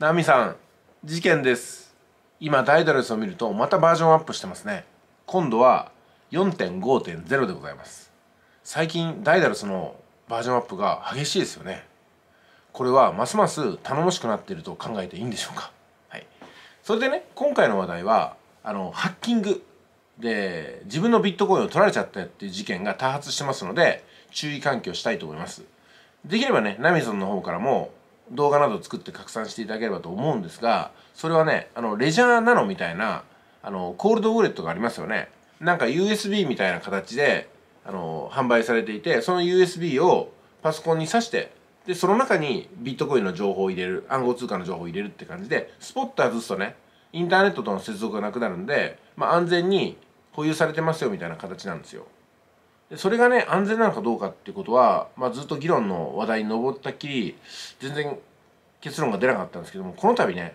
ナミさん事件です今ダイダルスを見るとまたバージョンアップしてますね今度は4.5.0でございます最近ダイダルスのバージョンアップが激しいですよねこれはますます頼もしくなっていると考えていいんでしょうかはいそれでね今回の話題はあのハッキングで自分のビットコインを取られちゃったっていう事件が多発してますので注意喚起をしたいと思いますできればねナミさんの方からも動画など作って拡散していただければと思うんですがそれはねあのレジャーなのみたいなあのコールドウォレットがありますよねなんか USB みたいな形であの販売されていてその USB をパソコンに挿してでその中にビットコインの情報を入れる暗号通貨の情報を入れるって感じでスポッと外すとねインターネットとの接続がなくなるんで、まあ、安全に保有されてますよみたいな形なんですよそれがね安全なのかどうかっていうことは、まあ、ずっと議論の話題に上ったきり全然結論が出なかったんですけどもこの度ね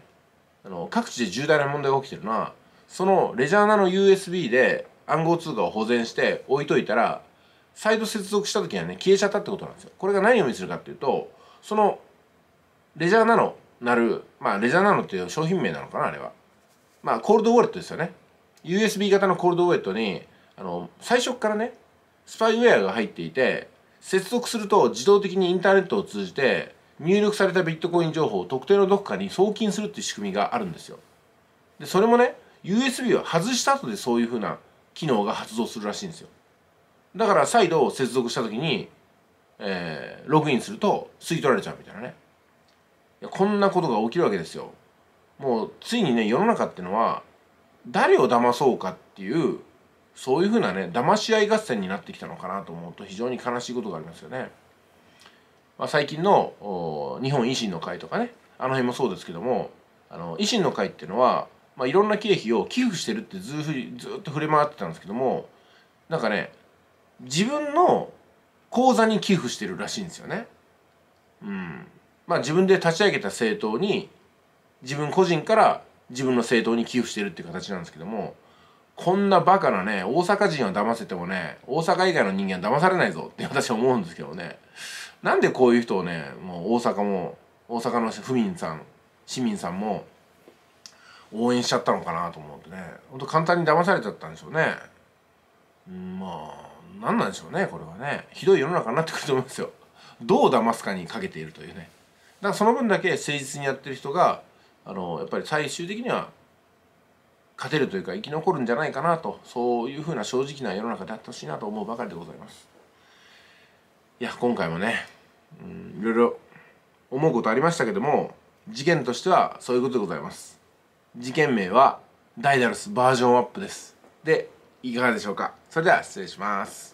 あの各地で重大な問題が起きてるのはそのレジャーナの USB で暗号通貨を保全して置いといたら再度接続した時にはね消えちゃったってことなんですよ。これが何を意味するかっていうとそのレジャーナのなるまあレジャーナのっていう商品名なのかなあれは。まあコールドウォレットですよね。USB 型のコールドウォレットにあの最初からねスパイウェアが入っていて接続すると自動的にインターネットを通じて入力されたビットコイン情報を特定のどこかに送金するっていう仕組みがあるんですよでそれもね USB を外した後でそういうふうな機能が発動するらしいんですよだから再度接続した時に、えー、ログインすると吸い取られちゃうみたいなねこんなことが起きるわけですよもうついにね世の中ってのは誰を騙そうかっていうそういうふうなね騙し合い合戦になってきたのかなと思うと非常に悲しいことがありますよね。まあ、最近の日本維新の会とかねあの辺もそうですけどもあの維新の会っていうのは、まあ、いろんな経費を寄付してるってずふずっと触れ回ってたんですけどもなんかね自分の口座に寄付してるらしいんですよね。うん、まあ自分で立ち上げた政党に自分個人から自分の政党に寄付してるっていう形なんですけどもこんなバカなね、大阪人を騙せてもね、大阪以外の人間は騙されないぞって私は思うんですけどね。なんでこういう人をね、もう大阪も、大阪の府民さん、市民さんも、応援しちゃったのかなと思ってね。ほんと簡単に騙されちゃったんでしょうね。まあ、何なんでしょうね、これはね。ひどい世の中になってくると思いますよ。どう騙すかにかけているというね。だからその分だけ誠実にやってる人が、あの、やっぱり最終的には勝てるというか生き残るんじゃないかなとそういうふうな正直な世の中であってほしいなと思うばかりでございますいや今回もね、うん、いろいろ思うことありましたけども事件としてはそういうことでございます事件名はダイダルスバージョンアップですでいかがでしょうかそれでは失礼します